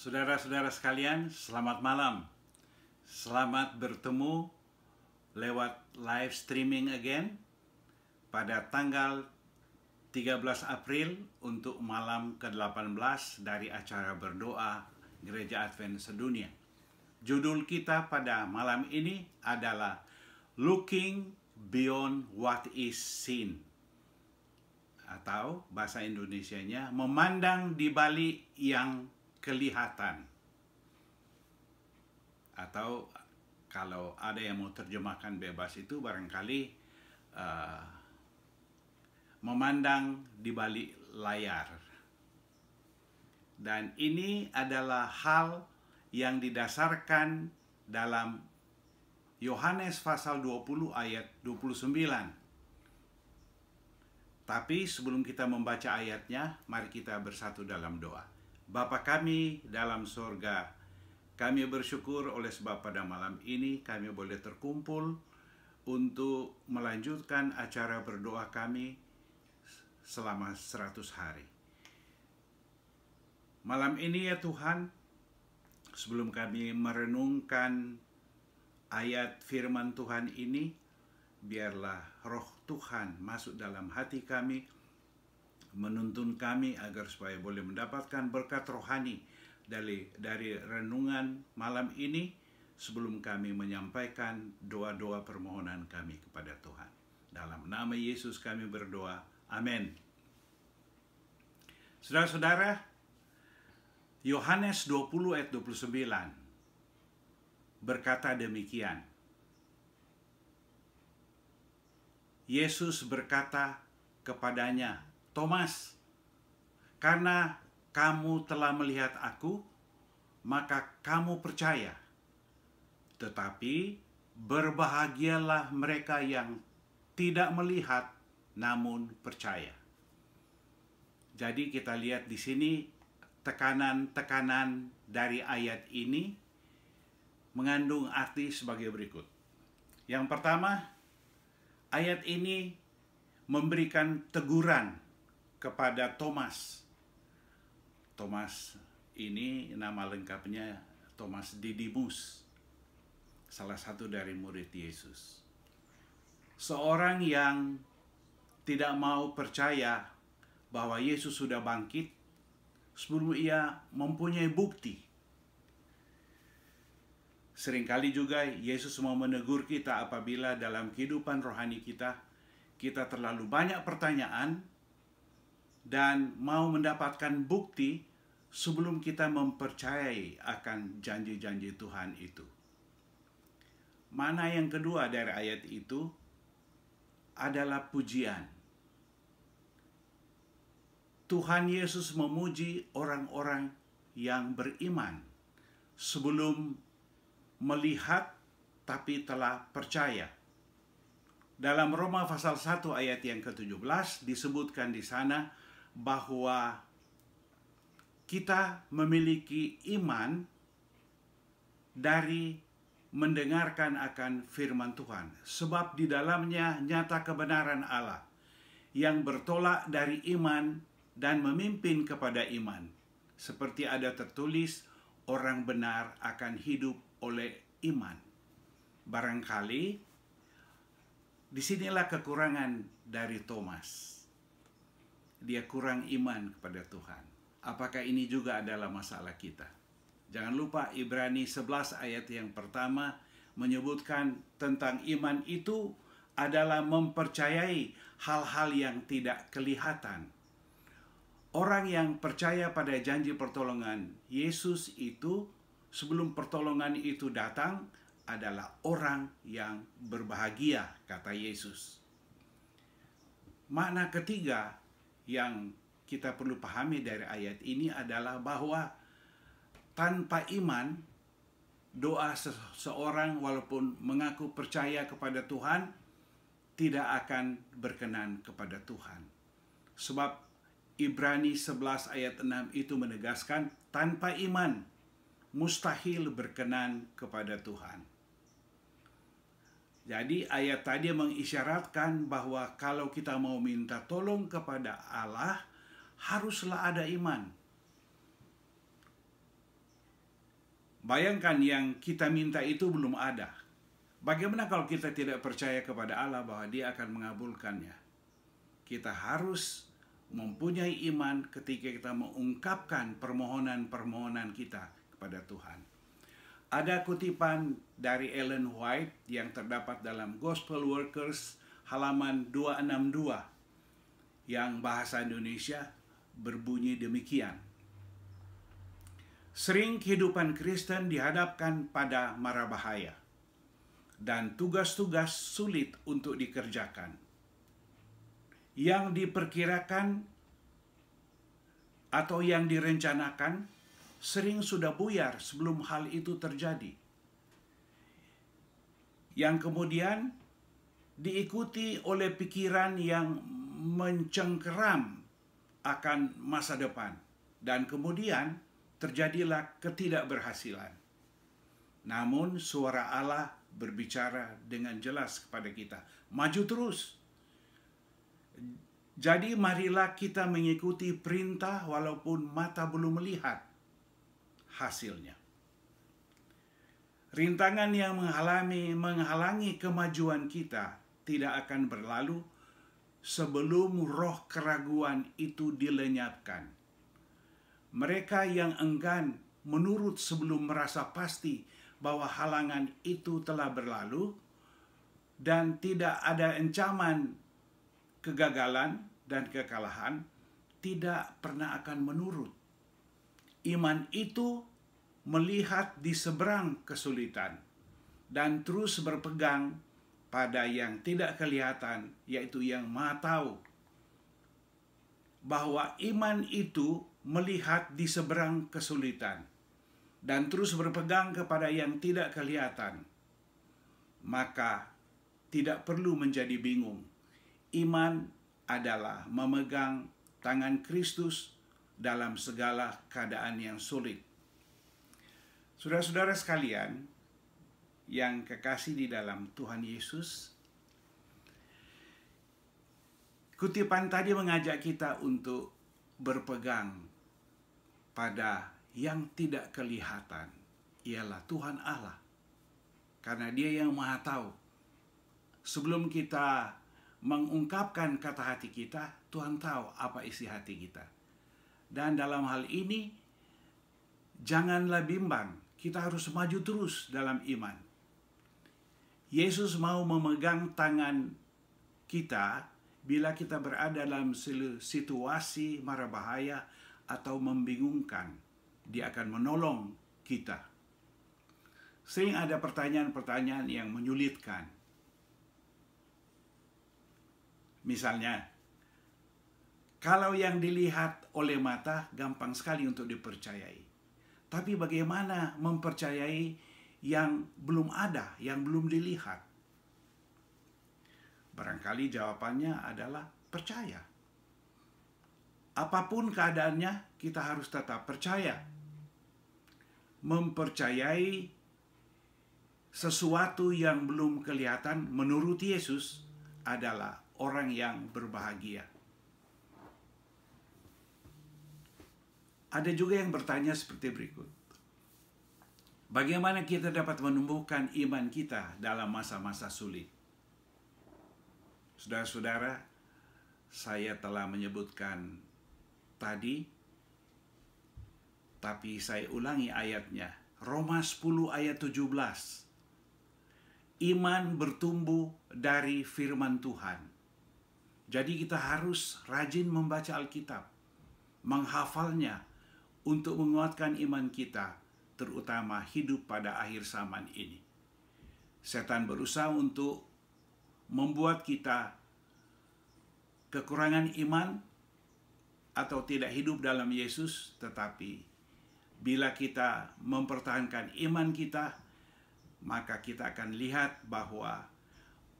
Saudara-saudara sekalian, selamat malam. Selamat bertemu lewat live streaming again pada tanggal 13 April untuk malam ke-18 dari acara berdoa Gereja Advent Sedunia. Judul kita pada malam ini adalah Looking Beyond What Is Seen atau bahasa Indonesianya memandang di balik yang kelihatan. Atau kalau ada yang mau terjemahkan bebas itu barangkali uh, memandang di balik layar. Dan ini adalah hal yang didasarkan dalam Yohanes pasal 20 ayat 29. Tapi sebelum kita membaca ayatnya, mari kita bersatu dalam doa. Bapa kami dalam sorga, kami bersyukur oleh sebab pada malam ini kami boleh terkumpul untuk melanjutkan acara berdoa kami selama seratus hari. Malam ini ya Tuhan, sebelum kami merenungkan ayat firman Tuhan ini, biarlah roh Tuhan masuk dalam hati kami, menuntun kami agar supaya boleh mendapatkan berkat rohani dari dari renungan malam ini sebelum kami menyampaikan doa-doa permohonan kami kepada Tuhan. Dalam nama Yesus kami berdoa. Amin. Saudara-saudara, Yohanes 20 ayat 29 berkata demikian. Yesus berkata kepadanya, Thomas, karena kamu telah melihat aku, maka kamu percaya. Tetapi berbahagialah mereka yang tidak melihat namun percaya. Jadi kita lihat di sini tekanan-tekanan dari ayat ini mengandung arti sebagai berikut. Yang pertama, ayat ini memberikan teguran kepada Thomas. Thomas ini nama lengkapnya Thomas Didimus, salah satu dari murid Yesus. Seorang yang tidak mau percaya bahwa Yesus sudah bangkit sebelum ia mempunyai bukti. Seringkali juga Yesus mau menegur kita apabila dalam kehidupan rohani kita, kita terlalu banyak pertanyaan dan mau mendapatkan bukti sebelum kita mempercayai akan janji-janji Tuhan itu. Mana yang kedua dari ayat itu adalah pujian. Tuhan Yesus memuji orang-orang yang beriman sebelum melihat tapi telah percaya. Dalam Roma pasal 1 ayat yang ke-17 disebutkan di sana bahwa kita memiliki iman dari mendengarkan akan firman Tuhan, sebab di dalamnya nyata kebenaran Allah yang bertolak dari iman dan memimpin kepada iman, seperti ada tertulis: "Orang benar akan hidup oleh iman." Barangkali disinilah kekurangan dari Thomas dia kurang iman kepada Tuhan. Apakah ini juga adalah masalah kita? Jangan lupa Ibrani 11 ayat yang pertama menyebutkan tentang iman itu adalah mempercayai hal-hal yang tidak kelihatan. Orang yang percaya pada janji pertolongan Yesus itu sebelum pertolongan itu datang adalah orang yang berbahagia, kata Yesus. Makna ketiga yang kita perlu pahami dari ayat ini adalah bahwa tanpa iman doa seseorang walaupun mengaku percaya kepada Tuhan tidak akan berkenan kepada Tuhan. Sebab Ibrani 11 ayat 6 itu menegaskan tanpa iman mustahil berkenan kepada Tuhan. Jadi ayat tadi mengisyaratkan bahwa kalau kita mau minta tolong kepada Allah, haruslah ada iman. Bayangkan yang kita minta itu belum ada. Bagaimana kalau kita tidak percaya kepada Allah bahwa dia akan mengabulkannya? Kita harus mempunyai iman ketika kita mengungkapkan permohonan-permohonan kita kepada Tuhan. Ada kutipan dari Ellen White yang terdapat dalam Gospel Workers halaman 262 yang bahasa Indonesia berbunyi demikian. Sering kehidupan Kristen dihadapkan pada mara bahaya dan tugas-tugas sulit untuk dikerjakan. Yang diperkirakan atau yang direncanakan sering sudah buyar sebelum hal itu terjadi. Yang kemudian diikuti oleh pikiran yang mencengkeram akan masa depan dan kemudian terjadilah ketidakberhasilan. Namun suara Allah berbicara dengan jelas kepada kita, maju terus. Jadi marilah kita mengikuti perintah walaupun mata belum melihat hasilnya. Rintangan yang menghalangi menghalangi kemajuan kita tidak akan berlalu sebelum roh keraguan itu dilenyapkan. Mereka yang enggan menurut sebelum merasa pasti bahwa halangan itu telah berlalu dan tidak ada ancaman kegagalan dan kekalahan, tidak pernah akan menurut. Iman itu melihat di seberang kesulitan dan terus berpegang pada yang tidak kelihatan, yaitu yang Maha Tahu, bahwa iman itu melihat di seberang kesulitan dan terus berpegang kepada yang tidak kelihatan, maka tidak perlu menjadi bingung. Iman adalah memegang tangan Kristus dalam segala keadaan yang sulit. Saudara-saudara sekalian, yang kekasih di dalam Tuhan Yesus, kutipan tadi mengajak kita untuk berpegang pada yang tidak kelihatan, ialah Tuhan Allah. Karena dia yang maha tahu. Sebelum kita mengungkapkan kata hati kita, Tuhan tahu apa isi hati kita. Dan dalam hal ini, janganlah bimbang kita harus maju terus dalam iman. Yesus mau memegang tangan kita bila kita berada dalam situasi marah bahaya atau membingungkan. Dia akan menolong kita. Sering ada pertanyaan-pertanyaan yang menyulitkan. Misalnya, kalau yang dilihat oleh mata gampang sekali untuk dipercayai. Tapi bagaimana mempercayai yang belum ada, yang belum dilihat? Barangkali jawabannya adalah percaya. Apapun keadaannya, kita harus tetap percaya. Mempercayai sesuatu yang belum kelihatan menurut Yesus adalah orang yang berbahagia. Ada juga yang bertanya seperti berikut. Bagaimana kita dapat menumbuhkan iman kita dalam masa-masa sulit? Saudara-saudara, saya telah menyebutkan tadi, tapi saya ulangi ayatnya. Roma 10 ayat 17. Iman bertumbuh dari firman Tuhan. Jadi kita harus rajin membaca Alkitab, menghafalnya, untuk menguatkan iman kita, terutama hidup pada akhir zaman ini. Setan berusaha untuk membuat kita kekurangan iman atau tidak hidup dalam Yesus, tetapi bila kita mempertahankan iman kita, maka kita akan lihat bahwa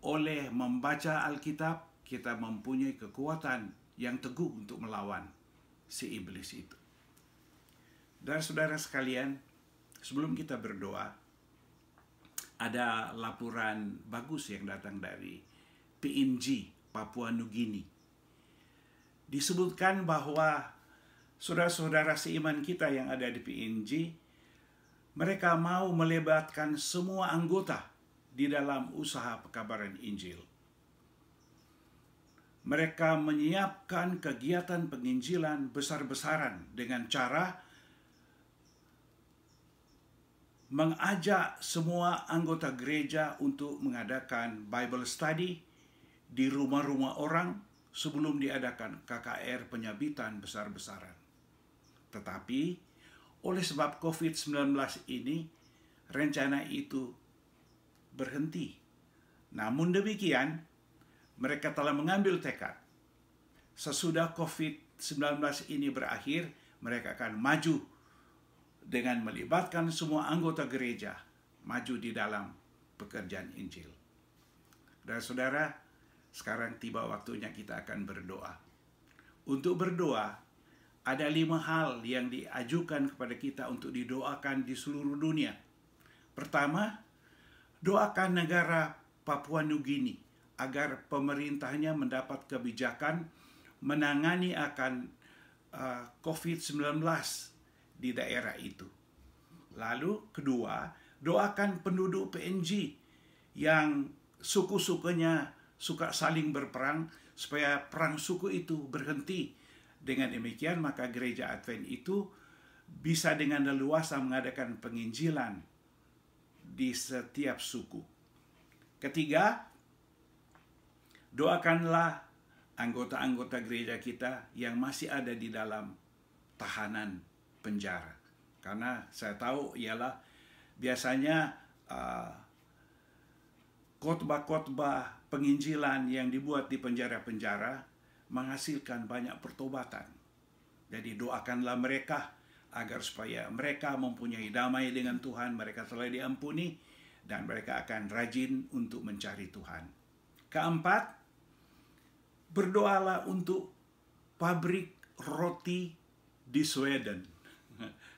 oleh membaca Alkitab, kita mempunyai kekuatan yang teguh untuk melawan si iblis itu. Dan saudara sekalian, sebelum kita berdoa, ada laporan bagus yang datang dari PNG, Papua Nugini. Disebutkan bahwa saudara-saudara seiman kita yang ada di PNG, mereka mau melebatkan semua anggota di dalam usaha pekabaran Injil. Mereka menyiapkan kegiatan penginjilan besar-besaran dengan cara mengajak semua anggota gereja untuk mengadakan Bible study di rumah-rumah orang sebelum diadakan KKR penyabitan besar-besaran. Tetapi oleh sebab COVID-19 ini rencana itu berhenti. Namun demikian, mereka telah mengambil tekad. Sesudah COVID-19 ini berakhir, mereka akan maju dengan melibatkan semua anggota gereja maju di dalam pekerjaan Injil. Dan saudara, sekarang tiba waktunya kita akan berdoa. Untuk berdoa, ada lima hal yang diajukan kepada kita untuk didoakan di seluruh dunia. Pertama, doakan negara Papua Nugini agar pemerintahnya mendapat kebijakan menangani akan uh, COVID-19 di daerah itu. Lalu kedua, doakan penduduk PNG yang suku-sukunya suka saling berperang supaya perang suku itu berhenti. Dengan demikian maka gereja Advent itu bisa dengan leluasa mengadakan penginjilan di setiap suku. Ketiga, doakanlah anggota-anggota gereja kita yang masih ada di dalam tahanan penjara. Karena saya tahu ialah biasanya khotbah uh, khotbah-khotbah penginjilan yang dibuat di penjara-penjara menghasilkan banyak pertobatan. Jadi doakanlah mereka agar supaya mereka mempunyai damai dengan Tuhan, mereka telah diampuni dan mereka akan rajin untuk mencari Tuhan. Keempat, berdoalah untuk pabrik roti di Sweden.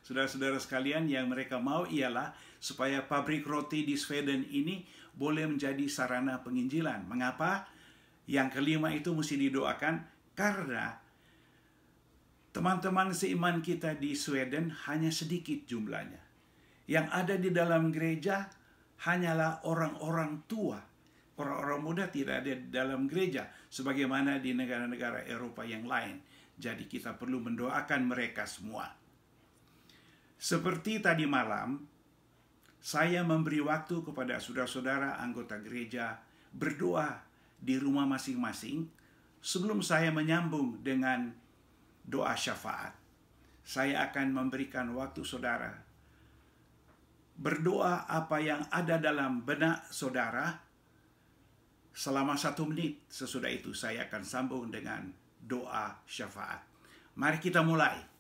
Saudara-saudara sekalian, yang mereka mau ialah supaya pabrik roti di Sweden ini boleh menjadi sarana penginjilan. Mengapa? Yang kelima itu mesti didoakan karena teman-teman seiman kita di Sweden hanya sedikit jumlahnya. Yang ada di dalam gereja hanyalah orang-orang tua. Orang-orang muda tidak ada di dalam gereja sebagaimana di negara-negara Eropa yang lain. Jadi kita perlu mendoakan mereka semua. Seperti tadi malam, saya memberi waktu kepada saudara-saudara anggota gereja berdoa di rumah masing-masing sebelum saya menyambung dengan doa syafaat. Saya akan memberikan waktu saudara berdoa apa yang ada dalam benak saudara selama satu menit. Sesudah itu saya akan sambung dengan doa syafaat. Mari kita mulai.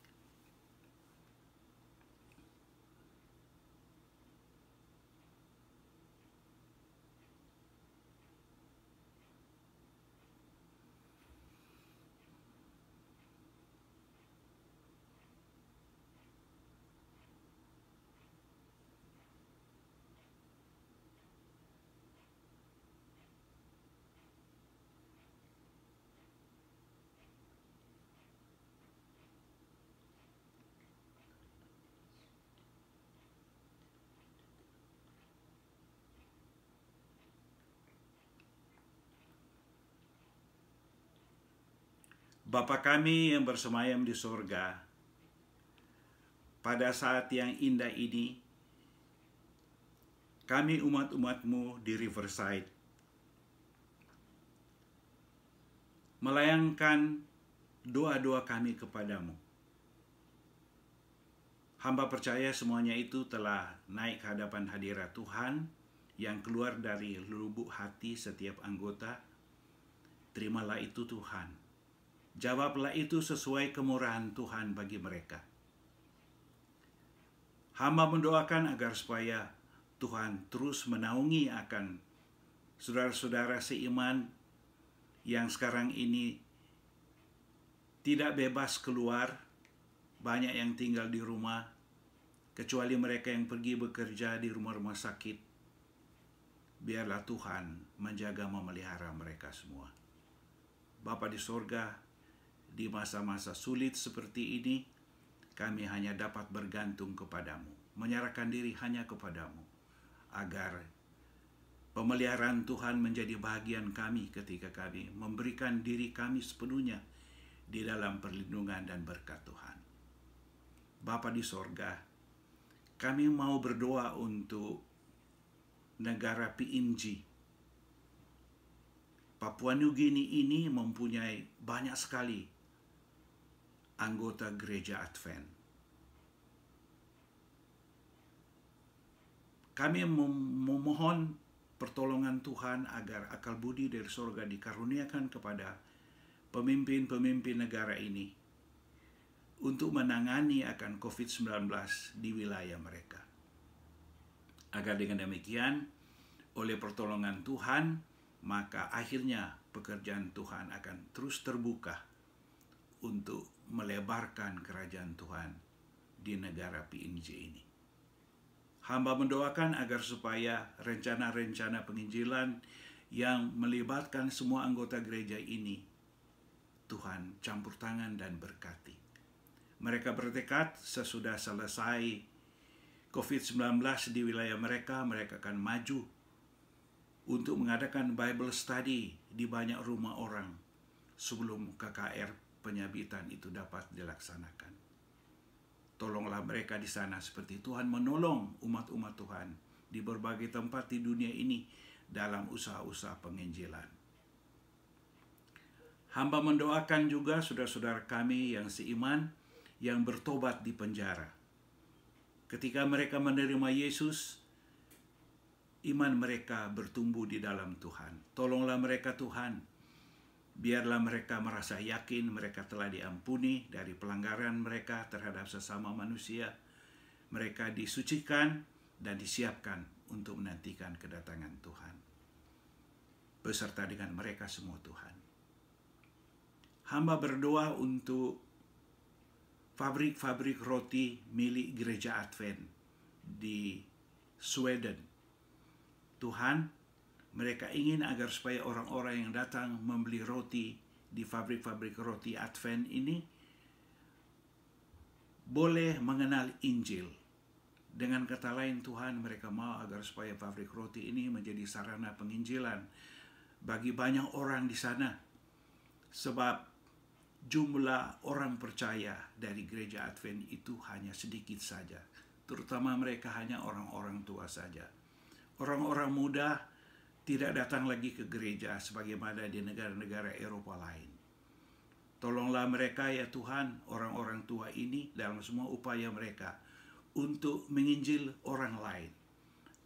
Bapa kami yang bersemayam di surga, pada saat yang indah ini, kami umat-umatmu di Riverside melayangkan doa-doa kami kepadamu. Hamba percaya semuanya itu telah naik ke hadapan hadirat Tuhan yang keluar dari lubuk hati setiap anggota. Terimalah itu Tuhan. Jawablah itu sesuai kemurahan Tuhan bagi mereka. Hamba mendoakan agar supaya Tuhan terus menaungi akan saudara-saudara seiman yang sekarang ini tidak bebas keluar, banyak yang tinggal di rumah, kecuali mereka yang pergi bekerja di rumah-rumah sakit biarlah Tuhan menjaga memelihara mereka semua. Bapa di sorga, di masa-masa sulit seperti ini, kami hanya dapat bergantung kepadamu, menyerahkan diri hanya kepadamu, agar pemeliharaan Tuhan menjadi bagian kami ketika kami memberikan diri kami sepenuhnya di dalam perlindungan dan berkat Tuhan. Bapa di sorga, kami mau berdoa untuk negara PNG. Papua New Guinea ini mempunyai banyak sekali anggota gereja Advent. Kami memohon pertolongan Tuhan agar akal budi dari sorga dikaruniakan kepada pemimpin-pemimpin negara ini untuk menangani akan COVID-19 di wilayah mereka. Agar dengan demikian, oleh pertolongan Tuhan, maka akhirnya pekerjaan Tuhan akan terus terbuka untuk melebarkan kerajaan Tuhan di negara PNJ ini. Hamba mendoakan agar supaya rencana-rencana penginjilan yang melibatkan semua anggota gereja ini, Tuhan campur tangan dan berkati. Mereka bertekad sesudah selesai COVID-19 di wilayah mereka, mereka akan maju untuk mengadakan Bible study di banyak rumah orang sebelum KKR penyabitan itu dapat dilaksanakan. Tolonglah mereka di sana seperti Tuhan menolong umat-umat Tuhan di berbagai tempat di dunia ini dalam usaha-usaha penginjilan. Hamba mendoakan juga saudara-saudara kami yang seiman yang bertobat di penjara. Ketika mereka menerima Yesus, iman mereka bertumbuh di dalam Tuhan. Tolonglah mereka Tuhan Biarlah mereka merasa yakin mereka telah diampuni dari pelanggaran mereka terhadap sesama manusia. Mereka disucikan dan disiapkan untuk menantikan kedatangan Tuhan. Beserta dengan mereka semua Tuhan. Hamba berdoa untuk pabrik-pabrik roti milik gereja Advent di Sweden. Tuhan mereka ingin agar supaya orang-orang yang datang membeli roti di fabrik-fabrik roti Advent ini boleh mengenal Injil. Dengan kata lain Tuhan mereka mau agar supaya pabrik roti ini menjadi sarana penginjilan bagi banyak orang di sana. Sebab jumlah orang percaya dari gereja Advent itu hanya sedikit saja. Terutama mereka hanya orang-orang tua saja. Orang-orang muda tidak datang lagi ke gereja sebagaimana di negara-negara Eropa lain. Tolonglah mereka ya Tuhan, orang-orang tua ini dalam semua upaya mereka untuk menginjil orang lain.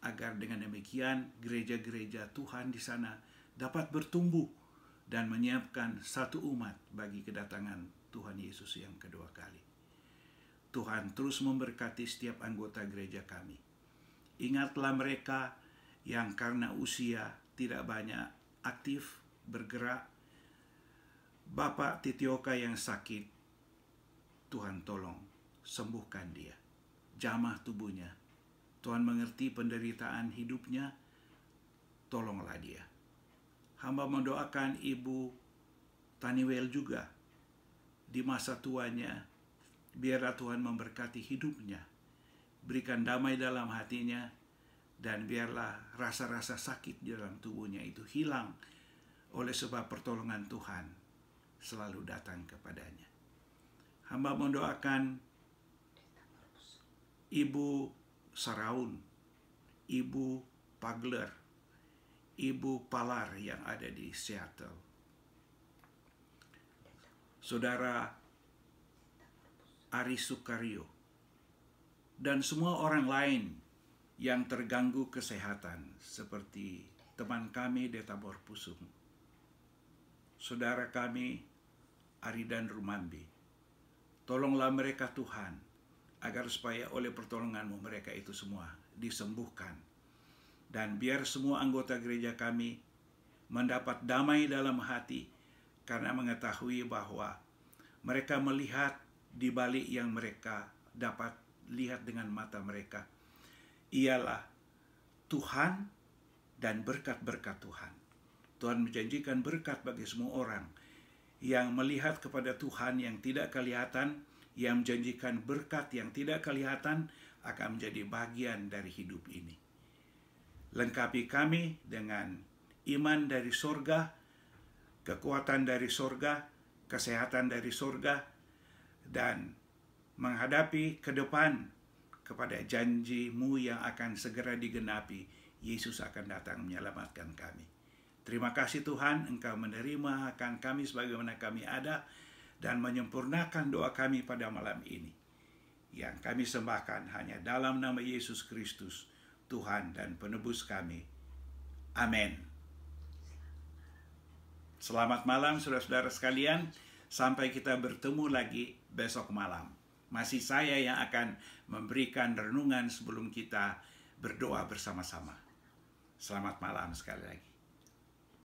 Agar dengan demikian gereja-gereja Tuhan di sana dapat bertumbuh dan menyiapkan satu umat bagi kedatangan Tuhan Yesus yang kedua kali. Tuhan terus memberkati setiap anggota gereja kami. Ingatlah mereka yang karena usia tidak banyak aktif bergerak. Bapak Titioka yang sakit, Tuhan tolong sembuhkan dia. Jamah tubuhnya. Tuhan mengerti penderitaan hidupnya. Tolonglah dia. Hamba mendoakan Ibu Taniwel juga di masa tuanya. Biarlah Tuhan memberkati hidupnya. Berikan damai dalam hatinya dan biarlah rasa-rasa sakit di dalam tubuhnya itu hilang oleh sebab pertolongan Tuhan selalu datang kepadanya. Hamba mendoakan Ibu Saraun, Ibu Pagler, Ibu Palar yang ada di Seattle. Saudara Ari Sukario dan semua orang lain yang terganggu kesehatan seperti teman kami Detabor Pusung, saudara kami Aridan Rumambi. Tolonglah mereka Tuhan agar supaya oleh pertolonganmu mereka itu semua disembuhkan. Dan biar semua anggota gereja kami mendapat damai dalam hati karena mengetahui bahwa mereka melihat di balik yang mereka dapat lihat dengan mata mereka – ialah Tuhan dan berkat-berkat Tuhan. Tuhan menjanjikan berkat bagi semua orang yang melihat kepada Tuhan yang tidak kelihatan, yang menjanjikan berkat yang tidak kelihatan akan menjadi bagian dari hidup ini. Lengkapi kami dengan iman dari sorga, kekuatan dari sorga, kesehatan dari sorga, dan menghadapi ke depan kepada janjimu yang akan segera digenapi. Yesus akan datang menyelamatkan kami. Terima kasih Tuhan, Engkau menerima akan kami sebagaimana kami ada dan menyempurnakan doa kami pada malam ini. Yang kami sembahkan hanya dalam nama Yesus Kristus, Tuhan dan penebus kami. Amin. Selamat malam saudara-saudara sekalian. Sampai kita bertemu lagi besok malam. Masih saya yang akan memberikan renungan sebelum kita berdoa bersama-sama. Selamat malam sekali lagi.